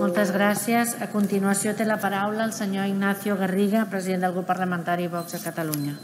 Moltes gràcies. A continuació té la paraula el senyor Ignacio Garriga, president del grup parlamentari Vox a Catalunya.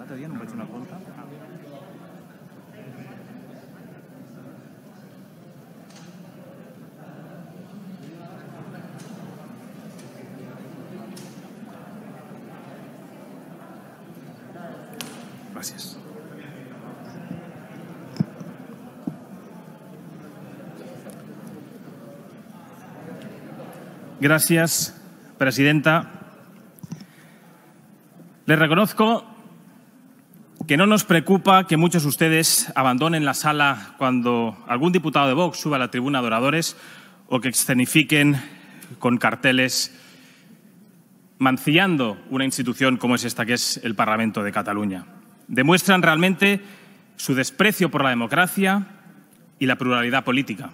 l'altre dia no em vaig donar compte. Gràcies. Gracias, presidenta. Le reconozco que no nos preocupa que muchos de ustedes abandonen la sala cuando algún diputado de Vox suba a la tribuna de oradores o que escenifiquen con carteles mancillando una institución como es esta que es el Parlamento de Cataluña. Demuestran realmente su desprecio por la democracia y la pluralidad política.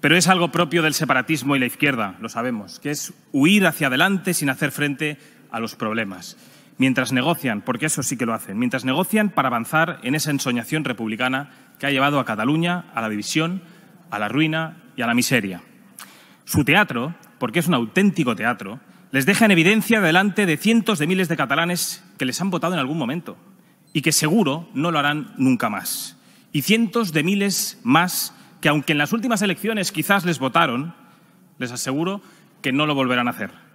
Pero es algo propio del separatismo y la izquierda, lo sabemos, que es huir hacia adelante sin hacer frente a los problemas mientras negocian, porque eso sí que lo hacen, mientras negocian para avanzar en esa ensoñación republicana que ha llevado a Cataluña a la división, a la ruina y a la miseria. Su teatro, porque es un auténtico teatro, les deja en evidencia delante de cientos de miles de catalanes que les han votado en algún momento y que seguro no lo harán nunca más. Y cientos de miles más que, aunque en las últimas elecciones quizás les votaron, les aseguro que no lo volverán a hacer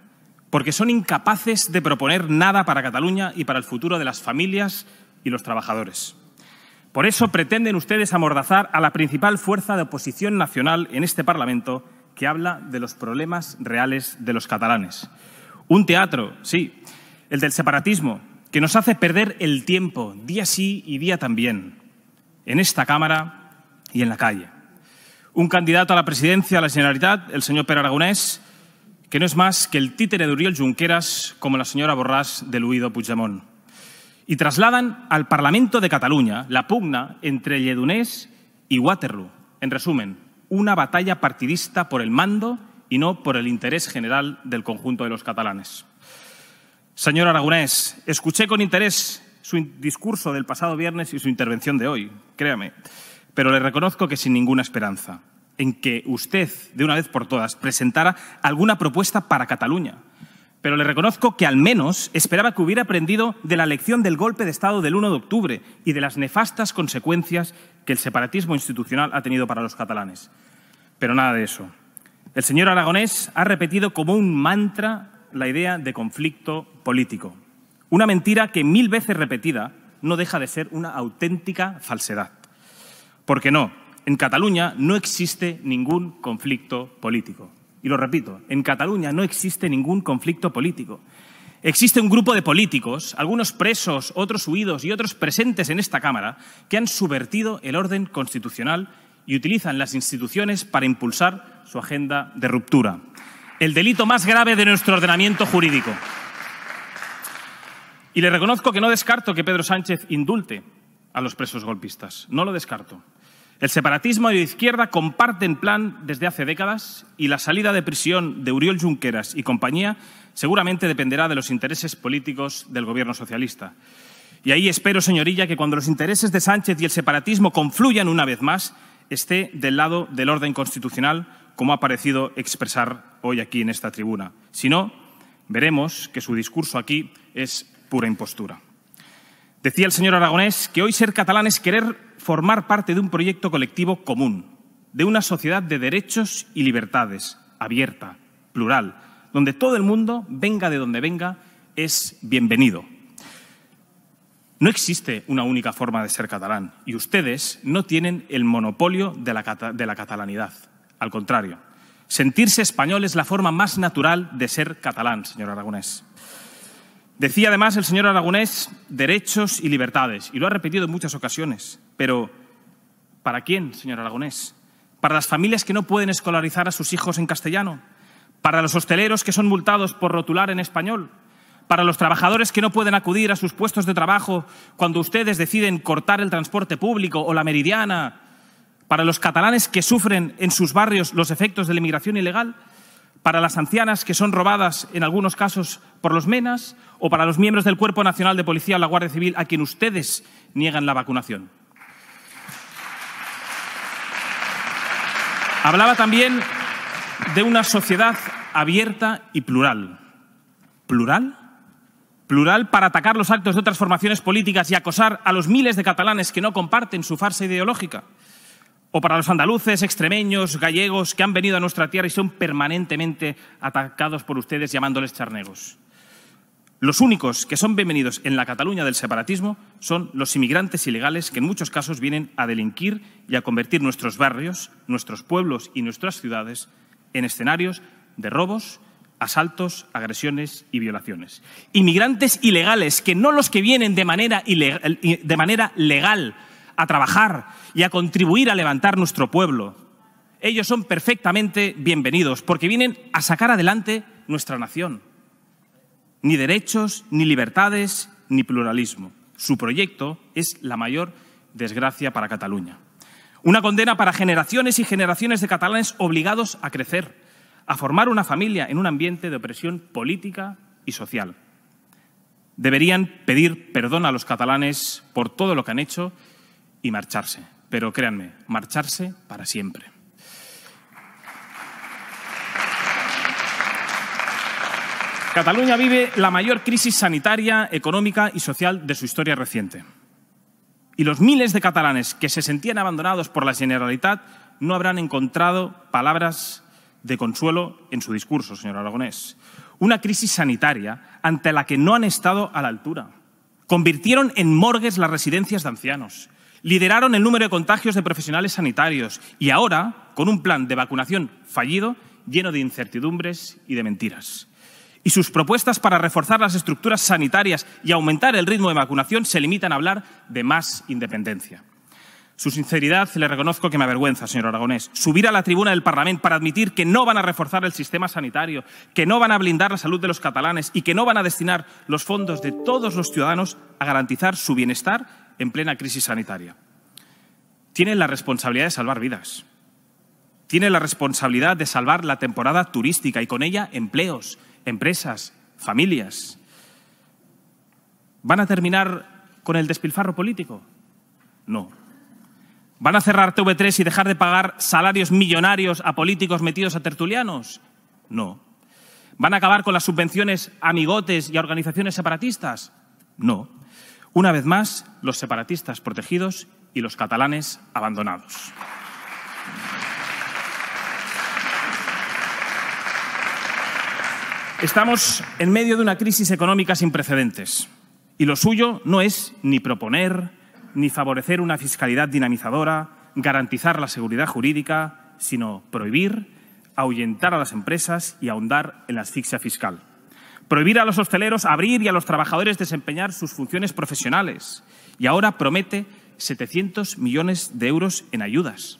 porque son incapaces de proponer nada para Cataluña y para el futuro de las familias y los trabajadores. Por eso pretenden ustedes amordazar a la principal fuerza de oposición nacional en este Parlamento que habla de los problemas reales de los catalanes. Un teatro, sí, el del separatismo, que nos hace perder el tiempo día sí y día también, en esta Cámara y en la calle. Un candidato a la presidencia de la Generalitat, el señor Pérez Aragonés, que no es más que el títere de Uriel Junqueras como la señora Borrás de Luido Puigdemont. Y trasladan al Parlamento de Cataluña la pugna entre Lledoners y Waterloo. En resumen, una batalla partidista por el mando y no por el interés general del conjunto de los catalanes. Señor Aragonés, escuché con interés su discurso del pasado viernes y su intervención de hoy, créame, pero le reconozco que sin ninguna esperanza en que usted, de una vez por todas, presentara alguna propuesta para Cataluña. Pero le reconozco que al menos esperaba que hubiera aprendido de la lección del golpe de Estado del 1 de octubre y de las nefastas consecuencias que el separatismo institucional ha tenido para los catalanes. Pero nada de eso. El señor Aragonés ha repetido como un mantra la idea de conflicto político. Una mentira que mil veces repetida no deja de ser una auténtica falsedad. ¿Por qué no, en Cataluña no existe ningún conflicto político. Y lo repito, en Cataluña no existe ningún conflicto político. Existe un grupo de políticos, algunos presos, otros huidos y otros presentes en esta Cámara, que han subvertido el orden constitucional y utilizan las instituciones para impulsar su agenda de ruptura. El delito más grave de nuestro ordenamiento jurídico. Y le reconozco que no descarto que Pedro Sánchez indulte a los presos golpistas. No lo descarto. El separatismo y la izquierda comparten plan desde hace décadas y la salida de prisión de Uriol Junqueras y compañía seguramente dependerá de los intereses políticos del gobierno socialista. Y ahí espero, señorilla, que cuando los intereses de Sánchez y el separatismo confluyan una vez más, esté del lado del orden constitucional, como ha parecido expresar hoy aquí en esta tribuna. Si no, veremos que su discurso aquí es pura impostura. Decía el señor Aragonés que hoy ser catalán es querer formar parte de un proyecto colectivo común, de una sociedad de derechos y libertades, abierta, plural, donde todo el mundo, venga de donde venga, es bienvenido. No existe una única forma de ser catalán y ustedes no tienen el monopolio de la, catalanidad. Al contrario, sentirse español es la forma más natural de ser catalán, señor Aragonés. Decía además el señor Aragonés derechos y libertades, y lo ha repetido en muchas ocasiones. Pero, ¿para quién, señor Aragonés? ¿Para las familias que no pueden escolarizar a sus hijos en castellano? ¿Para los hosteleros que son multados por rotular en español? ¿Para los trabajadores que no pueden acudir a sus puestos de trabajo cuando ustedes deciden cortar el transporte público o la meridiana? ¿Para los catalanes que sufren en sus barrios los efectos de la inmigración ilegal? para las ancianas que son robadas en algunos casos por los menas o para los miembros del Cuerpo Nacional de Policía o la Guardia Civil a quien ustedes niegan la vacunación. Hablaba también de una sociedad abierta y plural. ¿Plural? Plural para atacar los actos de otras formaciones políticas y acosar a los miles de catalanes que no comparten su farsa ideológica. O para los andaluces, extremeños, gallegos que han venido a nuestra tierra y son permanentemente atacados por ustedes llamándoles charnegos. Los únicos que son bienvenidos en la Cataluña del separatismo son los inmigrantes ilegales que en muchos casos vienen a delinquir y a convertir nuestros barrios, nuestros pueblos y nuestras ciudades en escenarios de robos, asaltos, agresiones y violaciones. Inmigrantes ilegales que no los que vienen de manera, de manera legal a trabajar y a contribuir a levantar nuestro pueblo. Ellos son perfectamente bienvenidos porque vienen a sacar adelante nuestra nación ni derechos, ni libertades, ni pluralismo. Su proyecto es la mayor desgracia para Cataluña. Una condena para generaciones y generaciones de catalanes obligados a crecer, a formar una familia en un ambiente de opresión política y social. Deberían pedir perdón a los catalanes por todo lo que han hecho y marcharse. Pero créanme, marcharse para siempre. Cataluña vive la mayor crisis sanitaria, económica y social de su historia reciente. Y los miles de catalanes que se sentían abandonados por la Generalitat no habrán encontrado palabras de consuelo en su discurso, señor Aragonés. Una crisis sanitaria ante la que no han estado a la altura. Convirtieron en morgues las residencias de ancianos, lideraron el número de contagios de profesionales sanitarios y ahora, con un plan de vacunación fallido, lleno de incertidumbres y de mentiras y sus propuestas para reforzar las estructuras sanitarias y aumentar el ritmo de vacunación se limitan a hablar de más independencia. Su sinceridad le reconozco que me avergüenza, señor Aragonés. Subir a la tribuna del Parlamento para admitir que no van a reforzar el sistema sanitario, que no van a blindar la salud de los catalanes y que no van a destinar los fondos de todos los ciudadanos a garantizar su bienestar en plena crisis sanitaria. Tienen la responsabilidad de salvar vidas. Tienen la responsabilidad de salvar la temporada turística y con ella empleos empresas, familias. ¿Van a terminar con el despilfarro político? No. ¿Van a cerrar TV3 y dejar de pagar salarios millonarios a políticos metidos a tertulianos? No. ¿Van a acabar con las subvenciones a amigotes y a organizaciones separatistas? No. Una vez más, los separatistas protegidos y los catalanes abandonados. Estamos en medio de una crisis económica sin precedentes y lo suyo no es ni proponer, ni favorecer una fiscalidad dinamizadora, garantizar la seguridad jurídica, sino prohibir, ahuyentar a las empresas y ahondar en la asfixia fiscal. Prohibir a los hosteleros abrir y a los trabajadores desempeñar sus funciones profesionales y ahora promete 700 millones de euros en ayudas.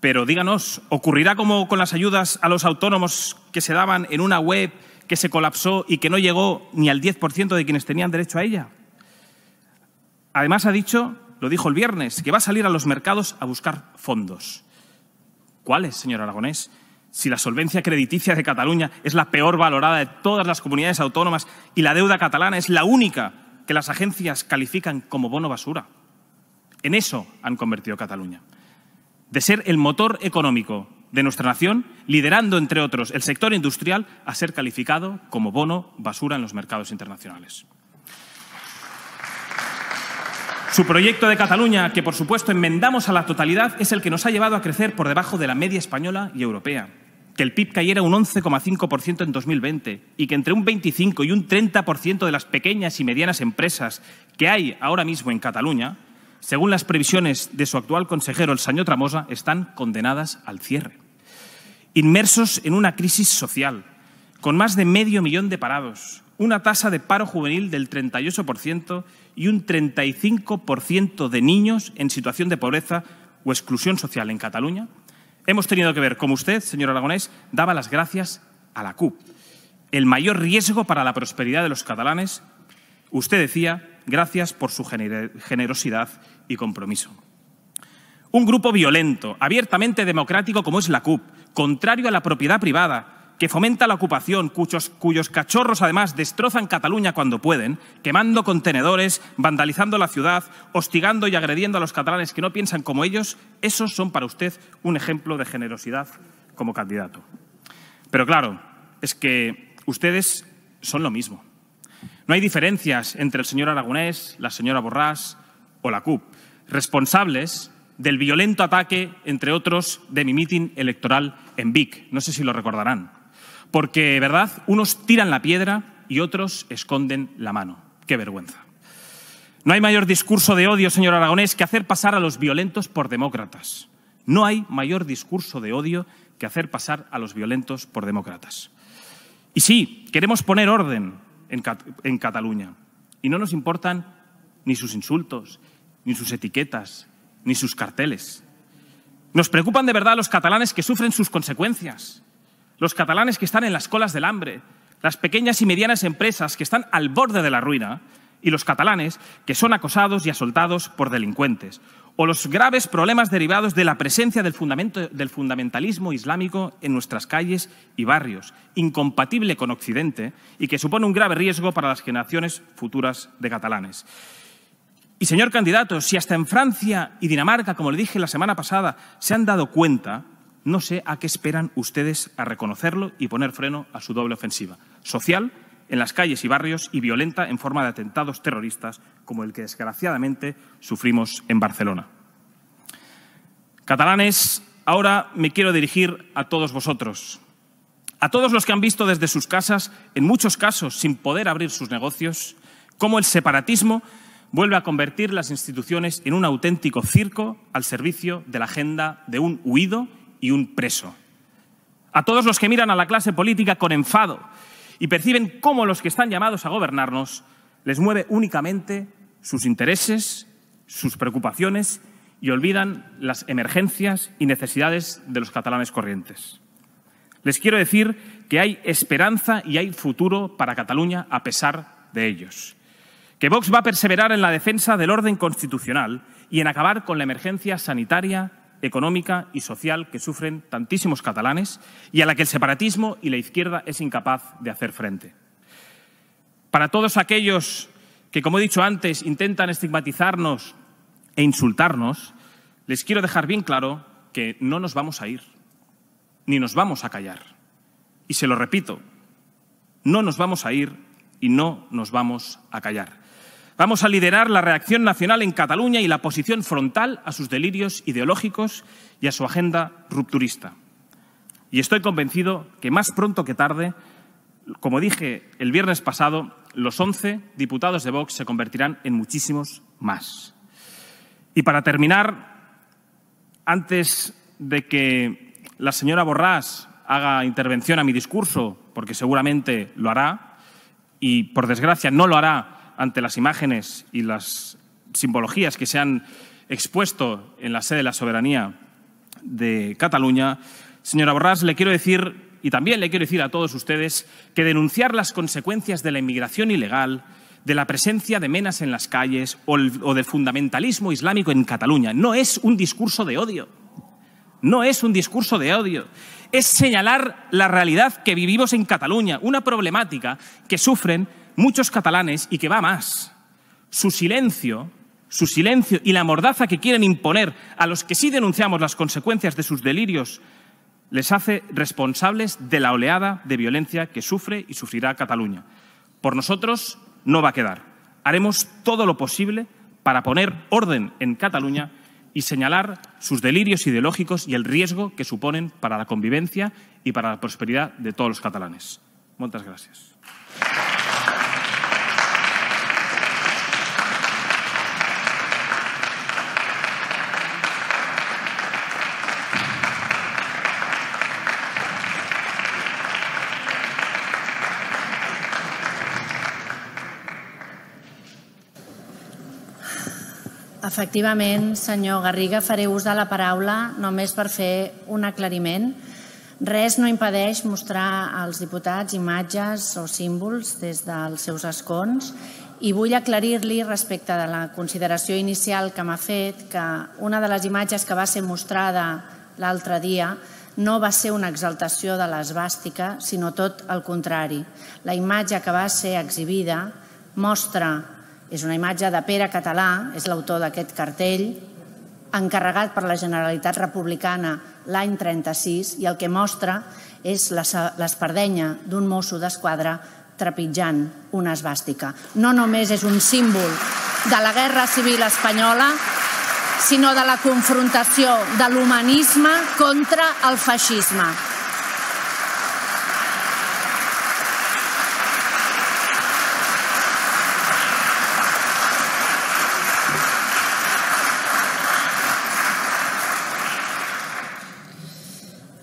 Pero díganos, ¿ocurrirá como con las ayudas a los autónomos que se daban en una web que se colapsó y que no llegó ni al 10% de quienes tenían derecho a ella? Además ha dicho, lo dijo el viernes, que va a salir a los mercados a buscar fondos. ¿Cuáles, señor Aragonés? Si la solvencia crediticia de Cataluña es la peor valorada de todas las comunidades autónomas y la deuda catalana es la única que las agencias califican como bono basura. En eso han convertido Cataluña de ser el motor económico de nuestra nación, liderando, entre otros, el sector industrial a ser calificado como bono basura en los mercados internacionales. Su proyecto de Cataluña, que por supuesto enmendamos a la totalidad, es el que nos ha llevado a crecer por debajo de la media española y europea. Que el PIB cayera un 11,5% en 2020 y que entre un 25 y un 30% de las pequeñas y medianas empresas que hay ahora mismo en Cataluña según las previsiones de su actual consejero, el señor Tramosa, están condenadas al cierre. Inmersos en una crisis social, con más de medio millón de parados, una tasa de paro juvenil del 38% y un 35% de niños en situación de pobreza o exclusión social en Cataluña, hemos tenido que ver cómo usted, señor Aragonés, daba las gracias a la CUP. El mayor riesgo para la prosperidad de los catalanes, usted decía, gracias por su generosidad y compromiso. Un grupo violento, abiertamente democrático como es la CUP, contrario a la propiedad privada, que fomenta la ocupación, cuyos, cachorros además destrozan Cataluña cuando pueden, quemando contenedores, vandalizando la ciudad, hostigando y agrediendo a los catalanes que no piensan como ellos, esos son para usted un ejemplo de generosidad como candidato. Pero claro, es que ustedes son lo mismo. No hay diferencias entre el señor Aragonés, la señora Borrás o la CUP, responsables del violento ataque, entre otros, de mi mitin electoral en Vic. No sé si lo recordarán. Porque, ¿verdad? Unos tiran la piedra y otros esconden la mano. Qué vergüenza. No hay mayor discurso de odio, señor Aragonés, que hacer pasar a los violentos por demócratas. No hay mayor discurso de odio que hacer pasar a los violentos por demócratas. Y sí, queremos poner orden, en, Cataluña. Y no nos importan ni sus insultos, ni sus etiquetas, ni sus carteles. Nos preocupan de verdad los catalanes que sufren sus consecuencias, los catalanes que están en las colas del hambre, las pequeñas y medianas empresas que están al borde de la ruina y los catalanes que son acosados y asaltados por delincuentes o los graves problemas derivados de la presencia del, fundamentalismo islámico en nuestras calles y barrios, incompatible con Occidente y que supone un grave riesgo para las generaciones futuras de catalanes. Y señor candidato, si hasta en Francia y Dinamarca, como le dije la semana pasada, se han dado cuenta, no sé a qué esperan ustedes a reconocerlo y poner freno a su doble ofensiva, social en las calles y barrios y violenta en forma de atentados terroristas como el que desgraciadamente sufrimos en Barcelona. Catalanes, ahora me quiero dirigir a todos vosotros, a todos los que han visto desde sus casas, en muchos casos sin poder abrir sus negocios, cómo el separatismo vuelve a convertir las instituciones en un auténtico circo al servicio de la agenda de un huido y un preso. A todos los que miran a la clase política con enfado y perciben cómo los que están llamados a gobernarnos les mueve únicamente sus intereses, sus preocupaciones y olvidan las emergencias y necesidades de los catalanes corrientes. Les quiero decir que hay esperanza y hay futuro para Cataluña a pesar de ellos. Que Vox va a perseverar en la defensa del orden constitucional y en acabar con la emergencia sanitaria económica y social que sufren tantísimos catalanes y a la que el separatismo y la izquierda es incapaz de hacer frente. Para todos aquellos que, como he dicho antes, intentan estigmatizarnos e insultarnos, les quiero dejar bien claro que no nos vamos a ir, ni nos vamos a callar. Y se lo repito, no nos vamos a ir y no nos vamos a callar. Vamos a liderar la reacción nacional en Cataluña y la posición frontal a sus delirios ideológicos y a su agenda rupturista. Y estoy convencido que más pronto que tarde, como dije el viernes pasado, los 11 diputados de Vox se convertirán en muchísimos más. Y para terminar, antes de que la señora Borrás haga intervención a mi discurso, porque seguramente lo hará, y por desgracia no lo hará ante las imágenes y las simbologías que se han expuesto en la sede de la soberanía de Cataluña, señora Borrás, le quiero decir, y también le quiero decir a todos ustedes, que denunciar las consecuencias de la inmigración ilegal, de la presencia de menas en las calles o, o del fundamentalismo islámico en Cataluña no es un discurso de odio. No es un discurso de odio, es señalar la realidad que vivimos en Cataluña, una problemática que sufren muchos catalanes y que va más. Su silencio, su silencio y la mordaza que quieren imponer a los que sí denunciamos las consecuencias de sus delirios les hace responsables de la oleada de violencia que sufre y sufrirá Cataluña. Por nosotros no va a quedar. Haremos todo lo posible para poner orden en Cataluña y señalar sus delirios ideológicos y el riesgo que suponen para la convivencia y para la prosperidad de todos los catalanes. Muchas gracias. Efectivament, senyor Garriga, faré ús de la paraula només per fer un aclariment. Res no impedeix mostrar als diputats imatges o símbols des dels seus escons i vull aclarir-li respecte de la consideració inicial que m'ha fet que una de les imatges que va ser mostrada l'altre dia no va ser una exaltació de l'esbàstica, sinó tot el contrari. La imatge que va ser exhibida mostra és una imatge de Pere Català, és l'autor d'aquest cartell, encarregat per la Generalitat Republicana l'any 36 i el que mostra és l'espardenya d'un mosso d'esquadra trepitjant una esbàstica. No només és un símbol de la Guerra Civil Espanyola, sinó de la confrontació de l'humanisme contra el feixisme.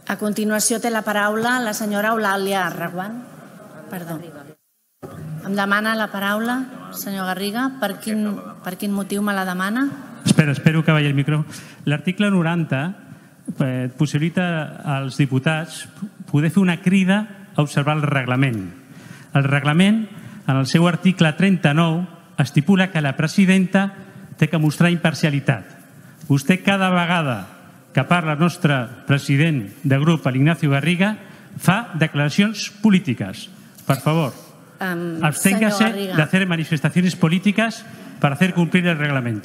A continuació té la paraula la senyora Eulàlia Arraguant. Perdó. Em demana la paraula, senyor Garriga, per quin, per quin motiu me la demana? Espera, espero que vagi el micro. L'article 90 eh, possibilita als diputats poder fer una crida a observar el reglament. El reglament, en el seu article 39, estipula que la presidenta té que mostrar imparcialitat. Vostè cada vegada que parla el nostre president de grup, l'Ignacio Garriga, fa declaracions polítiques. Per favor, um, absténgase de fer manifestacions polítiques per fer cumplir el reglament.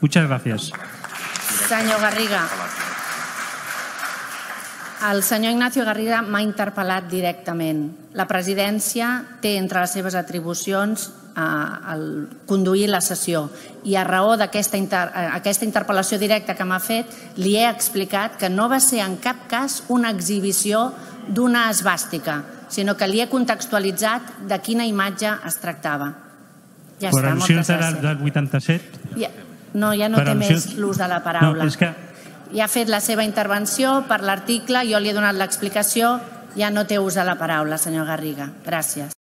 Muchas gracias. Senyor Garriga, el senyor Ignacio Garriga m'ha interpel·lat directament. La presidència té entre les seves atribucions al conduir la sessió. I a raó d'aquesta inter, aquesta interpel·lació directa que m'ha fet, li he explicat que no va ser en cap cas una exhibició d'una esbàstica, sinó que li he contextualitzat de quina imatge es tractava. Ja per està, moltes gràcies. del 87? Ja, no, ja no per té més l'ús de la paraula. No, és que... Ja ha fet la seva intervenció per l'article, jo li he donat l'explicació, ja no té ús de la paraula, senyor Garriga. Gràcies.